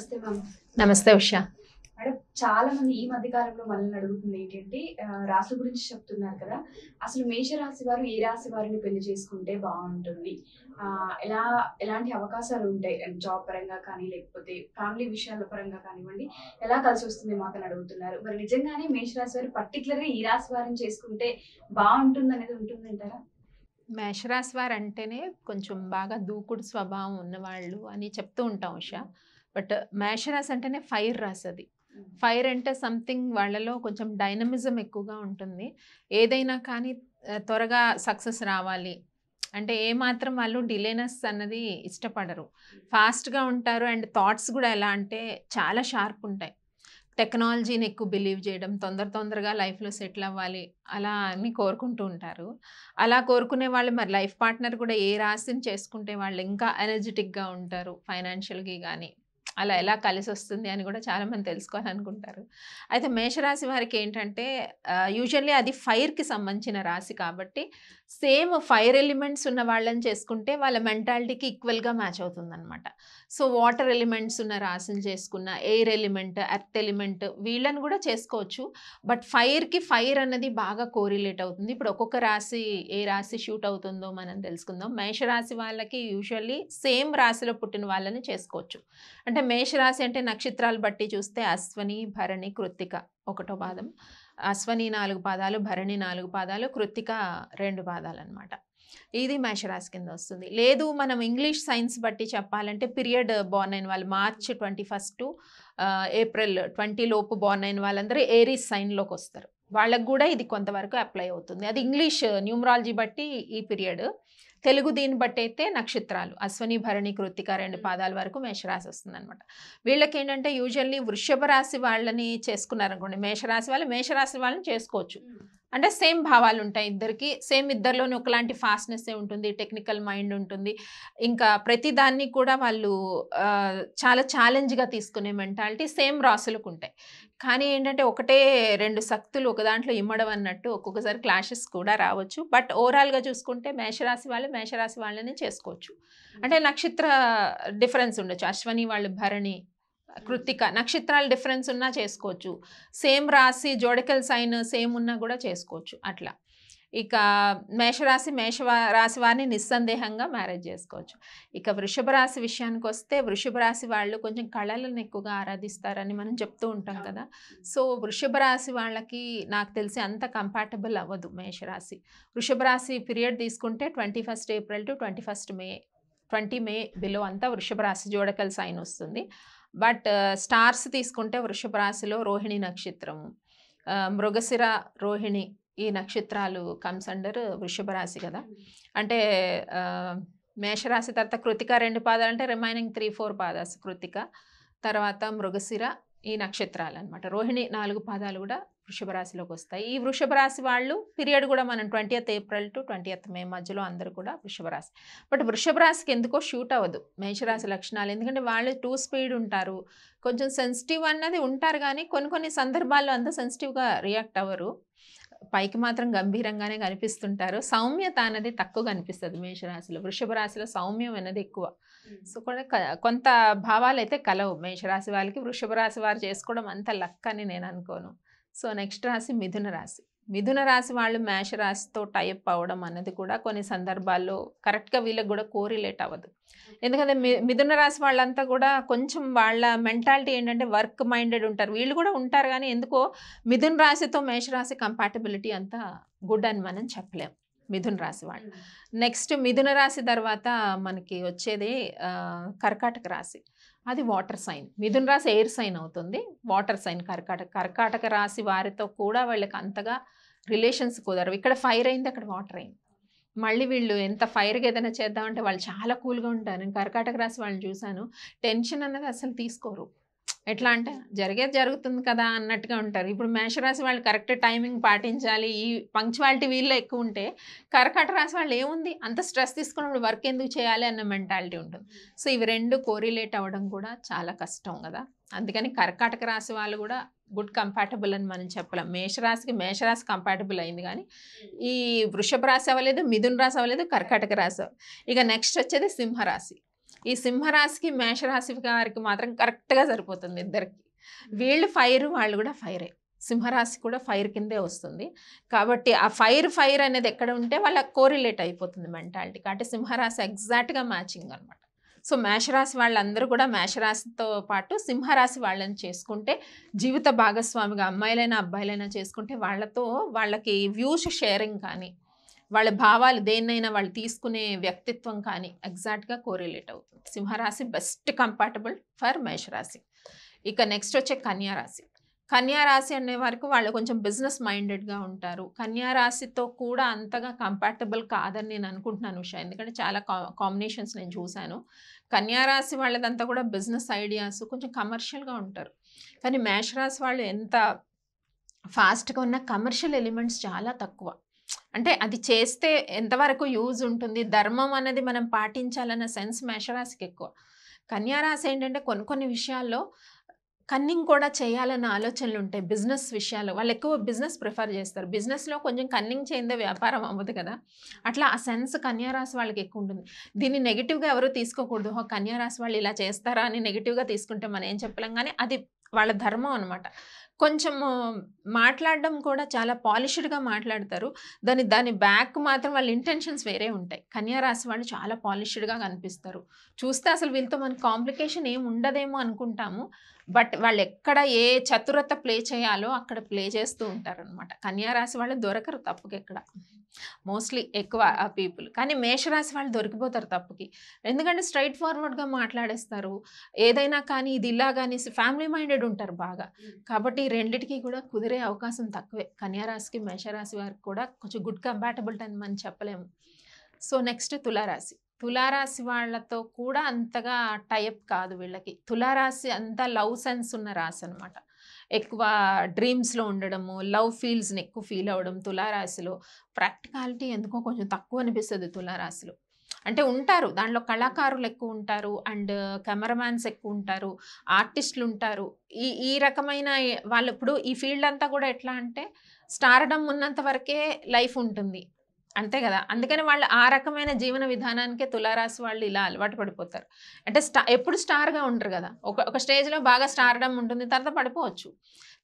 నమస్తే మ్యామ్ నమస్తే ఉషా మేడం చాలా మంది ఈ మధ్య కాలంలో మనల్ని అడుగుతుంది ఏంటంటే రాసు గురించి చెప్తున్నారు కదా అసలు మేష రాశి వారు ఏ రాశి వారిని పెళ్లి చేసుకుంటే బాగుంటుంది ఎలా ఎలాంటి అవకాశాలు ఉంటాయి జాబ్ పరంగా కానీ లేకపోతే ఫ్యామిలీ విషయాల పరంగా కానివ్వండి ఎలా కలిసి వస్తుంది మాకు అడుగుతున్నారు మరి నిజంగానే మేషరాశి వారు పర్టికులర్గా ఈ రాశి వారిని చేసుకుంటే బాగుంటుంది అనేది ఉంటుందంటారా మేషరాశి వారు అంటేనే కొంచెం బాగా దూకుడు స్వభావం ఉన్నవాళ్ళు అని చెప్తూ ఉంటాం ఉషా బట్ మేషరాశి అంటేనే ఫైర్ రాసి అది ఫైర్ అంటే సంథింగ్ వాళ్ళలో కొంచెం డైనమిజం ఎక్కువగా ఉంటుంది ఏదైనా కానీ త్వరగా సక్సెస్ రావాలి అంటే ఏమాత్రం వాళ్ళు డిలేనెస్ అన్నది ఇష్టపడరు ఫాస్ట్గా ఉంటారు అండ్ థాట్స్ కూడా ఎలా అంటే చాలా షార్ప్ ఉంటాయి టెక్నాలజీని ఎక్కువ బిలీవ్ చేయడం తొందర తొందరగా లైఫ్లో సెటిల్ అవ్వాలి అలా అని కోరుకుంటూ ఉంటారు అలా కోరుకునే వాళ్ళు మరి లైఫ్ పార్ట్నర్ కూడా ఏ రాశిని చేసుకుంటే వాళ్ళు ఇంకా ఎనర్జెటిక్గా ఉంటారు ఫైనాన్షియల్గా కానీ అలా ఎలా కలిసి వస్తుంది అని కూడా చాలామంది తెలుసుకోవాలనుకుంటారు అయితే మేషరాశి వారికి ఏంటంటే యూజువల్లీ అది ఫైర్కి సంబంధించిన రాశి కాబట్టి సేమ్ ఫైర్ ఎలిమెంట్స్ ఉన్న వాళ్ళని చేసుకుంటే వాళ్ళ మెంటాలిటీకి ఈక్వల్గా మ్యాచ్ అవుతుందనమాట సో వాటర్ ఎలిమెంట్స్ ఉన్న రాశులు చేసుకున్న ఎయిర్ ఎలిమెంట్ ఎర్త్ ఎలిమెంట్ వీళ్ళని కూడా చేసుకోవచ్చు బట్ ఫైర్కి ఫైర్ అన్నది బాగా కోరిలేట్ అవుతుంది ఇప్పుడు ఒక్కొక్క రాశి ఏ రాశి షూట్ అవుతుందో మనం తెలుసుకుందాం మేషరాశి వాళ్ళకి యూజువల్లీ సేమ్ రాశిలో పుట్టిన వాళ్ళని చేసుకోవచ్చు అంటే మేషరాశి అంటే నక్షత్రాలు బట్టి చూస్తే అశ్వని భరణి కృత్తిక ఒకటో పాదం అశ్వని నాలుగు పాదాలు భరణి నాలుగు పాదాలు కృత్తిక రెండు పాదాలు అనమాట ఇది మేషరాశి కింద వస్తుంది లేదు మనం ఇంగ్లీష్ సైన్స్ బట్టి చెప్పాలంటే పీరియడ్ బోర్న్ అయిన వాళ్ళు March twenty first April twenty లోపు బోర్న్ అయిన వాళ్ళందరూ ఏరీస్ సైన్లోకి వస్తారు వాళ్ళకు కూడా ఇది కొంతవరకు అప్లై అవుతుంది అది ఇంగ్లీష్ న్యూమరాలజీ బట్టి ఈ పీరియడ్ తెలుగు దీన్ని బట్టి అయితే నక్షత్రాలు అశ్వని భరణి కృతిక రెండు పాదాల వరకు మేషరాశి వస్తుందనమాట వీళ్ళకి ఏంటంటే యూజువల్లీ వృషభ రాశి వాళ్ళని చేసుకున్నారనుకోండి మేషరాశి వాళ్ళు మేషరాశి వాళ్ళని చేసుకోవచ్చు అంటే సేమ్ భావాలు ఉంటాయి ఇద్దరికి సేమ్ ఇద్దరిలోనే ఒకలాంటి ఫాస్ట్నెస్సే ఉంటుంది టెక్నికల్ మైండ్ ఉంటుంది ఇంకా ప్రతిదాన్ని కూడా వాళ్ళు చాలా ఛాలెంజ్గా తీసుకునే మెంటాలిటీ సేమ్ రాసులకు ఉంటాయి కానీ ఏంటంటే ఒకటే రెండు శక్తులు ఒక దాంట్లో ఇమ్మడం అన్నట్టు ఒక్కొక్కసారి క్లాషెస్ కూడా రావచ్చు బట్ ఓవరాల్గా చూసుకుంటే మేషరాశి వాళ్ళు మేషరాశి వాళ్ళనే చేసుకోవచ్చు అంటే నక్షత్ర డిఫరెన్స్ ఉండొచ్చు అశ్వని వాళ్ళు భరణి కృత్తిక నక్షత్రాలు డిఫరెన్స్ ఉన్నా చేసుకోవచ్చు సేమ్ రాసి జోడికల్ సైన్ సేమ్ ఉన్నా కూడా చేసుకోవచ్చు అట్లా ఇక మేషరాశి మేష రాశి వారిని నిస్సందేహంగా మ్యారేజ్ చేసుకోవచ్చు ఇక వృషభ రాశి విషయానికి వస్తే వృషభ రాశి వాళ్ళు కొంచెం కళలను ఎక్కువగా ఆరాధిస్తారని మనం చెప్తూ ఉంటాం కదా సో వృషభ రాశి వాళ్ళకి నాకు తెలిసి అంత కంపాటబుల్ అవ్వదు మేషరాశి వృషభ రాశి పీరియడ్ తీసుకుంటే twenty first April to twenty first May twenty May below అంతా వృషభ రాశి జోడకల్ సైన్ వస్తుంది బట్ స్టార్స్ తీసుకుంటే వృషభ రాశిలో రోహిణి నక్షత్రము మృగశిర రోహిణి ఈ నక్షత్రాలు కమ్స్ అండర్ వృషభ రాశి కదా అంటే మేషరాశి తర్వాత కృతిక రెండు పాదాలు అంటే రిమైనింగ్ త్రీ ఫోర్ పాదాస్ కృతిక తర్వాత మృగశిర ఈ నక్షత్రాలు అనమాట రోహిణి నాలుగు పాదాలు కూడా వృషభ రాశిలోకి వస్తాయి ఈ వృషభ రాశి వాళ్ళు పీరియడ్ కూడా మనం twenty eighth April to twenty twentieth May మధ్యలో అందరూ కూడా వృషభ రాశి బట్ వృషభ రాశికి ఎందుకో షూట్ అవ్వదు మేషరాశి లక్షణాలు ఎందుకంటే వాళ్ళు టూ స్పీడ్ ఉంటారు కొంచెం సెన్సిటివ్ అన్నది ఉంటారు కానీ కొన్ని కొన్ని సందర్భాల్లో అంత సెన్సిటివ్గా రియాక్ట్ అవ్వరు పైకి మాత్రం గంభీరంగానే కనిపిస్తుంటారు సౌమ్యత అనేది తక్కువ కనిపిస్తుంది మేషరాశిలో వృషభ రాశిలో సౌమ్యం అనేది ఎక్కువ సో కూడా కొంత భావాలు అయితే కలవు మేషరాశి వాళ్ళకి వృషభ రాశి వారు చేసుకోవడం అంత లక్ అని నేను అనుకోను సో నెక్స్ట్ రాశి మిథున రాశి మిథున రాశి వాళ్ళు మేషరాశితో టైప్ అవ్వడం అన్నది కూడా కొన్ని సందర్భాల్లో కరెక్ట్గా వీళ్ళకి కూడా కోరిలేట్ అవ్వదు ఎందుకంటే మిథున రాశి వాళ్ళంతా కూడా కొంచెం వాళ్ళ మెంటాలిటీ ఏంటంటే వర్క్ మైండెడ్ ఉంటారు వీళ్ళు కూడా ఉంటారు కానీ ఎందుకో మిథున రాశితో మేషరాశి కంపాటబిలిటీ అంతా గుడ్ అని మనం చెప్పలేము మిథున రాశి వాళ్ళు నెక్స్ట్ మిథున రాశి తర్వాత మనకి వచ్చేది కర్కాటక రాశి అది వాటర్ సైన్ మిథున రాశి ఎయిర్ సైన్ అవుతుంది వాటర్ సైన్ కర్కాటక కర్కాటక రాశి వారితో కూడా వాళ్ళకి అంతగా రిలేషన్స్ కుదరవు ఇక్కడ ఫైర్ అయింది అక్కడ వాటర్ అయింది మళ్ళీ వీళ్ళు ఎంత ఫైర్గా ఏదైనా చేద్దామంటే వాళ్ళు చాలా కూల్గా ఉంటారు నేను కర్కాటక రాశి వాళ్ళని చూశాను టెన్షన్ అన్నది అసలు తీసుకోరు ఎట్లా అంటే జరిగేది జరుగుతుంది కదా అన్నట్టుగా ఉంటారు ఇప్పుడు మేషరాశి వాళ్ళు కరెక్ట్ టైమింగ్ పాటించాలి ఈ పంక్చువాలిటీ వీళ్ళు ఎక్కువ ఉంటే కర్కట రాశి వాళ్ళు ఏముంది అంత స్ట్రెస్ తీసుకున్నప్పుడు వర్క్ ఎందుకు చేయాలి అన్న మెంటాలిటీ ఉంటుంది సో ఇవి రెండు కోరిలేట్ అవ్వడం కూడా చాలా కష్టం కదా అందుకని కర్కాటక రాశి వాళ్ళు కూడా గుడ్ కంపాటబుల్ అని మనం చెప్పలేం మేషరాశికి మేషరాశి కంపాటబుల్ అయింది కానీ ఈ వృషభ రాశి అవ్వలేదు మిథున రాశి అవ్వలేదు కర్కాటక రాశి ఇక నెక్స్ట్ వచ్చేది సింహరాశి ఈ సింహరాశికి మేషరాశి వారికి మాత్రం కరెక్ట్గా సరిపోతుంది ఇద్దరికి వీళ్ళు ఫైర్ వాళ్ళు కూడా ఫైరే సింహరాశి కూడా ఫైర్ కిందే వస్తుంది కాబట్టి ఆ ఫైర్ ఫైర్ అనేది ఎక్కడ ఉంటే వాళ్ళ కోరిలేట్ అయిపోతుంది మెంటాలిటీ కాబట్టి సింహరాశి ఎగ్జాక్ట్గా మ్యాచింగ్ అనమాట సో మేషరాశి వాళ్ళందరూ కూడా మేషరాశితో పాటు సింహరాశి వాళ్ళని చేసుకుంటే జీవిత భాగస్వామిగా అమ్మాయిలైనా అబ్బాయిలైనా చేసుకుంటే వాళ్ళతో వాళ్ళకి వ్యూస్ షేరింగ్ కానీ వాళ్ళ భావాలు దేన్నైనా వాళ్ళు తీసుకునే వ్యక్తిత్వం కానీ ఎగ్జాక్ట్గా కోరిలేట్ అవుతుంది సింహరాశి బెస్ట్ కంపాటబుల్ ఫర్ మేషరాశి ఇక నెక్స్ట్ వచ్చే కన్యారాశి కన్యారాశి అనే వరకు వాళ్ళు కొంచెం బిజినెస్ మైండెడ్గా ఉంటారు కన్యారాశితో కూడా అంతగా కంపాటబుల్ కాదని నేను అనుకుంటున్నాను ఉషా ఎందుకంటే చాలా కాంబినేషన్స్ నేను చూశాను కన్యారాశి వాళ్ళదంతా కూడా బిజినెస్ ఐడియాస్ కొంచెం కమర్షియల్గా ఉంటారు కానీ మేషరాశి వాళ్ళు ఎంత ఫాస్ట్గా ఉన్న కమర్షియల్ ఎలిమెంట్స్ చాలా తక్కువ అంటే అది చేస్తే ఎంతవరకు యూజ్ ఉంటుంది ధర్మం అనేది మనం పాటించాలన్న సెన్స్ మేషరాశికి ఎక్కువ కన్యారాశి ఏంటంటే కొన్ని కొన్ని విషయాల్లో కన్నింగ్ కూడా చేయాలన్న ఆలోచనలు ఉంటాయి బిజినెస్ విషయాలు వాళ్ళు ఎక్కువ బిజినెస్ ప్రిఫర్ చేస్తారు బిజినెస్లో కొంచెం కన్నింగ్ చేయిందే వ్యాపారం అవ్వదు కదా అట్లా ఆ సెన్స్ కన్యారాశి వాళ్ళకి ఎక్కువ ఉంటుంది దీన్ని నెగిటివ్గా ఎవరు తీసుకోకూడదు కన్యారాశి వాళ్ళు ఇలా చేస్తారా అని నెగిటివ్గా తీసుకుంటే మనం ఏం చెప్పలేం కానీ అది వాళ్ళ ధర్మం అనమాట కొంచెం మాట్లాడడం కూడా చాలా పాలిష్డ్గా మాట్లాడతారు దాని దాని బ్యాక్ మాత్రం వాళ్ళ ఇంటెన్షన్స్ వేరే ఉంటాయి కన్యారాశి వాళ్ళు చాలా పాలిష్డ్గా కనిపిస్తారు చూస్తే అసలు వీళ్ళతో మనకు కాంప్లికేషన్ ఏమి ఉండదేమో అనుకుంటాము బట్ వాళ్ళు ఎక్కడ ఏ చతురత ప్లే చేయాలో అక్కడ ప్లే చేస్తూ ఉంటారు అనమాట కన్యారాశి వాళ్ళు దొరకరు తప్పుకి ఎక్కడ మోస్ట్లీ ఎక్కువ ఆ పీపుల్ కానీ మేషరాశి వాళ్ళు దొరికిపోతారు తప్పుకి ఎందుకంటే స్ట్రైట్ ఫార్వర్డ్గా మాట్లాడేస్తారు ఏదైనా కానీ ఇది ఇలా కానీ ఫ్యామిలీ మైండెడ్ ఉంటారు బాగా కాబట్టి రెండిటికి కూడా కుదిరే అవకాశం తక్కువే కన్యారాశికి మేషరాశి వారికి కూడా కొంచెం గుడ్ కంపాటబుల్ అని మనం చెప్పలేము సో నెక్స్ట్ తులారాశి తులారాశి వాళ్ళతో కూడా అంతగా టైప్ కాదు వీళ్ళకి తులారాశి అంతా లవ్ సెన్స్ ఉన్న రాశి అనమాట ఎక్కువ డ్రీమ్స్లో ఉండడము లవ్ ఫీల్స్ని ఎక్కువ ఫీల్ అవ్వడం తులారాశిలో ప్రాక్టికాలిటీ ఎందుకో కొంచెం తక్కువ అనిపిస్తుంది తులారాశిలో అంటే ఉంటారు దాంట్లో కళాకారులు ఎక్కువ ఉంటారు అండ్ కెమెరామ్యాన్స్ ఎక్కువ ఉంటారు ఆర్టిస్టులు ఉంటారు ఈ ఈ రకమైన వాళ్ళు ఇప్పుడు ఈ ఫీల్డ్ అంతా కూడా ఎట్లా అంటే స్టారడం ఉన్నంత వరకే లైఫ్ ఉంటుంది అంతే కదా అందుకని వాళ్ళు ఆ రకమైన జీవన విధానానికే తులారాసి వాళ్ళు ఇలా అలవాటు పడిపోతారు అంటే స్టా ఎప్పుడు స్టార్గా ఉండరు కదా ఒక ఒక స్టేజ్లో బాగా స్టార్డం ఉంటుంది తర్వాత పడిపోవచ్చు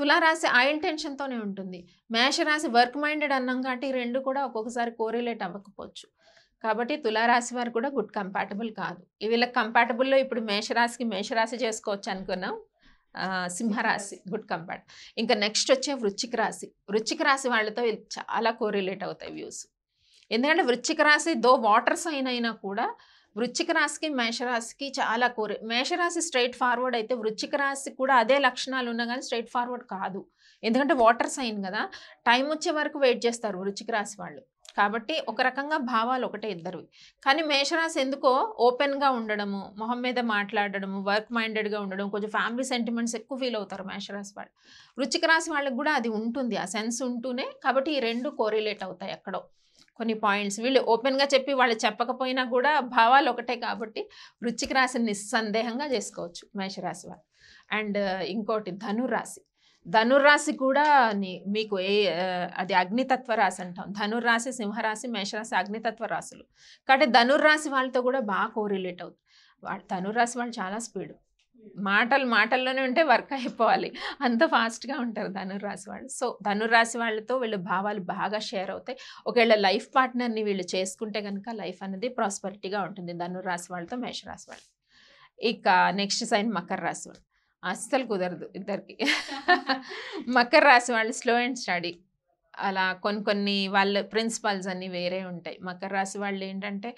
తులారాశి ఆయిల్ టెన్షన్తోనే ఉంటుంది మేషరాశి వర్క్ మైండెడ్ అన్నం కాబట్టి ఈ రెండు కూడా ఒక్కొక్కసారి కోరిలేట్ అవ్వకపోవచ్చు కాబట్టి తులారాశి వారు కూడా గుడ్ కంపాటబుల్ కాదు వీళ్ళకి కంపాటబుల్లో ఇప్పుడు మేషరాశికి మేషరాశి చేసుకోవచ్చు అనుకున్నాం సింహరాశి గుడ్ కంపార్ట్ ఇంకా నెక్స్ట్ వచ్చే వృచ్చిక రాశి వృచ్చిక రాశి వాళ్ళతో చాలా కోరిలేట్ అవుతాయి వ్యూస్ ఎందుకంటే వృచ్చిక రాశి దో వాటర్ సైన్ అయినా కూడా వృచ్చిక రాశికి మేషరాశికి చాలా కోరి మేషరాశి స్ట్రైట్ ఫార్వర్డ్ అయితే వృచ్చిక రాశి కూడా అదే లక్షణాలు ఉన్నా కానీ స్ట్రైట్ ఫార్వర్డ్ కాదు ఎందుకంటే వాటర్ సైన్ కదా టైం వచ్చే వరకు వెయిట్ చేస్తారు వృచ్చిక రాశి వాళ్ళు కాబట్టి ఒక రకంగా భావాలు ఒకటే ఇద్దరు కానీ మేషరాశి ఎందుకో ఓపెన్గా ఉండడము మొహం మీద మాట్లాడడము వర్క్ మైండెడ్గా ఉండడం కొంచెం ఫ్యామిలీ సెంటిమెంట్స్ ఎక్కువ ఫీల్ అవుతారు మేషరాశి వాళ్ళు వృచ్చిక రాశి వాళ్ళకి కూడా అది ఉంటుంది ఆ సెన్స్ ఉంటూనే కాబట్టి ఈ రెండు కోరిలేట్ అవుతాయి ఎక్కడో కొన్ని పాయింట్స్ వీళ్ళు ఓపెన్గా చెప్పి వాళ్ళు చెప్పకపోయినా కూడా భావాలు ఒకటే కాబట్టి వృచ్చిక రాశిని నిస్సందేహంగా చేసుకోవచ్చు మేషరాశి వారు అండ్ ఇంకోటి ధనుర్రాశి ధనుర్రాశి కూడా మీకు ఏ అది అగ్నితత్వ రాశి అంటాం ధనుర్రాశి సింహరాశి మేషరాశి అగ్నితత్వ రాశులు కాబట్టి ధనుర్రాశి వాళ్ళతో కూడా బాగా కోరిలేట్ అవుతుంది ధనుర్రాశి వాళ్ళు చాలా స్పీడ్ మాటలు మాటల్లోనే ఉంటే వర్క్ అయిపోవాలి అంత ఫాస్ట్గా ఉంటారు ధనుర్రాశి వాళ్ళు సో ధనుర్రాశి వాళ్ళతో వీళ్ళ భావాలు బాగా షేర్ అవుతాయి ఒకవేళ లైఫ్ పార్ట్నర్ని వీళ్ళు చేసుకుంటే కనుక లైఫ్ అనేది ప్రాస్పరిటీగా ఉంటుంది ధనుర్రాశి వాళ్ళతో మేషరాశి వాళ్ళు ఇక నెక్స్ట్ సైన్ మకర రాశి వాళ్ళు అస్సలు కుదరదు ఇద్దరికి మకర రాశి వాళ్ళు స్లో అండ్ స్టడీ అలా కొన్ని కొన్ని వాళ్ళ ప్రిన్సిపల్స్ అన్నీ వేరే ఉంటాయి మకర రాశి వాళ్ళు ఏంటంటే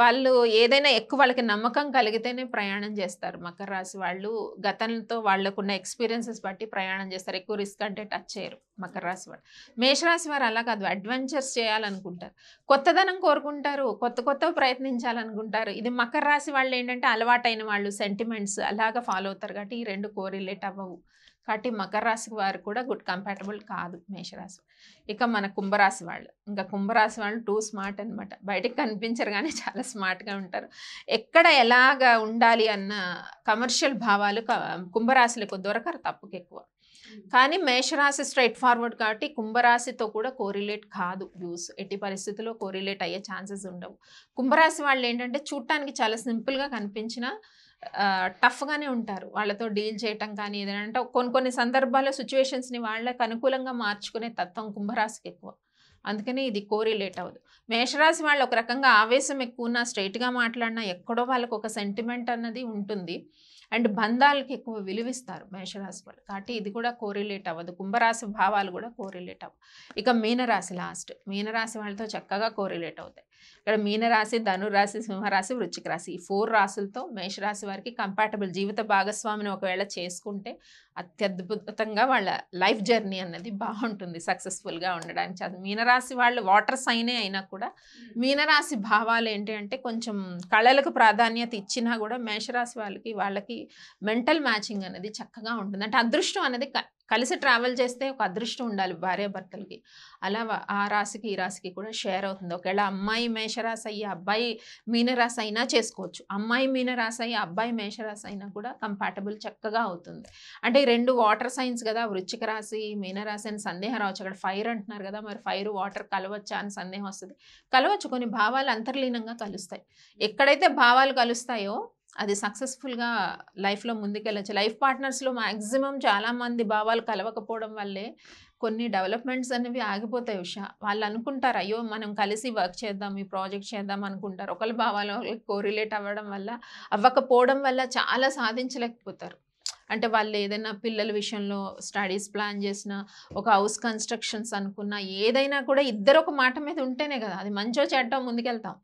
వాళ్ళు ఏదైనా ఎక్కువ వాళ్ళకి నమ్మకం కలిగితేనే ప్రయాణం చేస్తారు మకర రాశి వాళ్ళు గతంతో వాళ్ళకున్న ఎక్స్పీరియన్సెస్ బట్టి ప్రయాణం చేస్తారు ఎక్కువ రిస్క్ అంటే టచ్ చేయరు మకర రాశి వాళ్ళు మేషరాశి వారు అలా కాదు అడ్వెంచర్స్ చేయాలనుకుంటారు కొత్తదనం కోరుకుంటారు కొత్త కొత్త ప్రయత్నించాలనుకుంటారు ఇది మకర రాశి వాళ్ళు ఏంటంటే అలవాటైన వాళ్ళు సెంటిమెంట్స్ అలాగ ఫాలో అవుతారు కాబట్టి ఈ రెండు కోరిలేట్ అవ్వవు కాబట్టి మకర రాశి వారు కూడా గుడ్ కంపాటబుల్ కాదు మేషరాశి ఇక మన కుంభరాశి వాళ్ళు ఇంకా కుంభరాశి వాళ్ళు టూ స్మార్ట్ అనమాట బయటకు కనిపించరు కానీ చాలా స్మార్ట్గా ఉంటారు ఎక్కడ ఎలాగ ఉండాలి అన్న కమర్షియల్ భావాలు కుంభరాశులకు దొరకరు తప్పుకు ఎక్కువ కానీ మేషరాశి స్ట్రైట్ ఫార్వర్డ్ కాబట్టి కుంభరాశితో కూడా కోరిలేట్ కాదు వ్యూస్ ఎట్టి పరిస్థితుల్లో కోరిలేట్ అయ్యే ఛాన్సెస్ ఉండవు కుంభరాశి వాళ్ళు ఏంటంటే చూడటానికి చాలా సింపుల్గా కనిపించిన టఫ్గానే ఉంటారు వాళ్ళతో డీల్ చేయటం కానీ ఏదైనా అంటే కొన్ని కొన్ని సందర్భాల్లో సిచ్యువేషన్స్ని వాళ్ళకి అనుకూలంగా మార్చుకునే తత్వం కుంభరాశికి ఎక్కువ అందుకని ఇది కోరిలేట్ అవ్వదు మేషరాశి వాళ్ళు ఒక రకంగా ఆవేశం ఎక్కువ ఉన్నా స్ట్రైట్గా మాట్లాడినా ఎక్కడో వాళ్ళకు ఒక సెంటిమెంట్ అన్నది ఉంటుంది అండ్ బంధాలకి ఎక్కువ విలువిస్తారు మేషరాశి వాళ్ళు కాబట్టి ఇది కూడా కోరిలేట్ అవ్వదు కుంభరాశి భావాలు కూడా కోరిలేట్ అవ్వదు ఇక మీనరాశి లాస్ట్ మీనరాశి వాళ్ళతో చక్కగా కోరిలేట్ అవుతాయి ఇక్కడ మీనరాశి ధనురాశి సింహరాశి వృచ్చిక రాశి ఈ ఫోర్ రాశులతో మేషరాశి వారికి కంపాటబుల్ జీవిత భాగస్వామిని ఒకవేళ చేసుకుంటే అత్యద్భుతంగా వాళ్ళ లైఫ్ జర్నీ అన్నది బాగుంటుంది సక్సెస్ఫుల్గా ఉండడానికి అది మీనరాశి వాళ్ళు వాటర్ సైనే అయినా కూడా మీనరాశి భావాలు ఏంటి అంటే కొంచెం కళలకు ప్రాధాన్యత ఇచ్చినా కూడా మేషరాశి వాళ్ళకి వాళ్ళకి మెంటల్ మ్యాచింగ్ అనేది చక్కగా ఉంటుంది అంటే అదృష్టం అనేది కలిసి ట్రావెల్ చేస్తే ఒక అదృష్టం ఉండాలి భార్యాభర్తలకి అలా ఆ రాశికి ఈ రాశికి కూడా షేర్ అవుతుంది ఒకవేళ అమ్మాయి మేషరాశి అయ్యి అబ్బాయి మీనరాశి అయినా చేసుకోవచ్చు అమ్మాయి మీనరాశి అయ్యి అబ్బాయి మేషరాశి అయినా కూడా కంపాటబుల్ చక్కగా అవుతుంది అంటే రెండు వాటర్ సైన్స్ కదా వృచ్చిక రాశి మీనరాశి అని సందేహం రావచ్చు అక్కడ ఫైర్ అంటున్నారు కదా మరి ఫైర్ వాటర్ కలవచ్చా అని సందేహం వస్తుంది కలవచ్చు కొన్ని భావాలు అంతర్లీనంగా కలుస్తాయి ఎక్కడైతే భావాలు కలుస్తాయో అది సక్సెస్ఫుల్గా లైఫ్లో ముందుకెళ్ళచ్చు లైఫ్ పార్ట్నర్స్లో మ్యాక్సిమం చాలామంది భావాలు కలవకపోవడం వల్లే కొన్ని డెవలప్మెంట్స్ అనేవి ఆగిపోతాయి ఉషా వాళ్ళు అనుకుంటారు అయ్యో మనం కలిసి వర్క్ చేద్దాం ఈ ప్రాజెక్ట్ చేద్దాం అనుకుంటారు ఒకళ్ళ భావాలు కోరిలేట్ అవ్వడం వల్ల అవ్వకపోవడం వల్ల చాలా సాధించలేకపోతారు అంటే వాళ్ళు ఏదైనా పిల్లల విషయంలో స్టడీస్ ప్లాన్ చేసిన ఒక హౌస్ కన్స్ట్రక్షన్స్ అనుకున్న ఏదైనా కూడా ఇద్దరు ఒక మాట మీద ఉంటేనే కదా అది మంచో చెడ్డం ముందుకెళ్తాం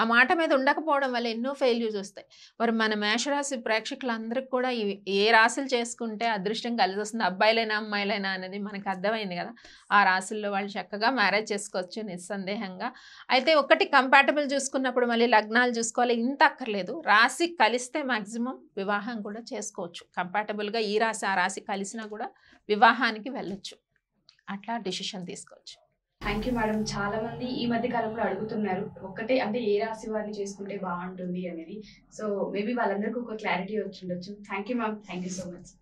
ఆ మాట మీద ఉండకపోవడం వల్ల ఎన్నో ఫెయిల్యూర్స్ వస్తాయి మరి మన మేషరాశి ప్రేక్షకులందరికీ కూడా ఏ రాశులు చేసుకుంటే అదృష్టం కలిసి వస్తుంది అబ్బాయిలైనా అమ్మాయిలైనా అనేది మనకు అర్థమైంది కదా ఆ రాశుల్లో వాళ్ళు చక్కగా మ్యారేజ్ చేసుకోవచ్చు నిస్సందేహంగా అయితే ఒకటి కంపాటబుల్ చూసుకున్నప్పుడు మళ్ళీ లగ్నాలు చూసుకోవాలి ఇంత అక్కర్లేదు రాశి కలిస్తే మ్యాక్సిమం వివాహం కూడా చేసుకోవచ్చు కంపాటబుల్ కంఫర్టబుల్గా ఈ రాశి ఆ రాశి కలిసినా కూడా వివాహానికి వెళ్ళొచ్చు అట్లా డిసిషన్ తీసుకోవచ్చు థ్యాంక్ యూ మేడం చాలా మంది ఈ మధ్య కాలంలో అడుగుతున్నారు ఒక్కటే అంటే ఏ రాశి వారిని చేసుకుంటే బాగుంటుంది అనేది సో మేబీ వాళ్ళందరికీ ఒక క్లారిటీ వచ్చి ఉండొచ్చు thank you ma'am thank you so much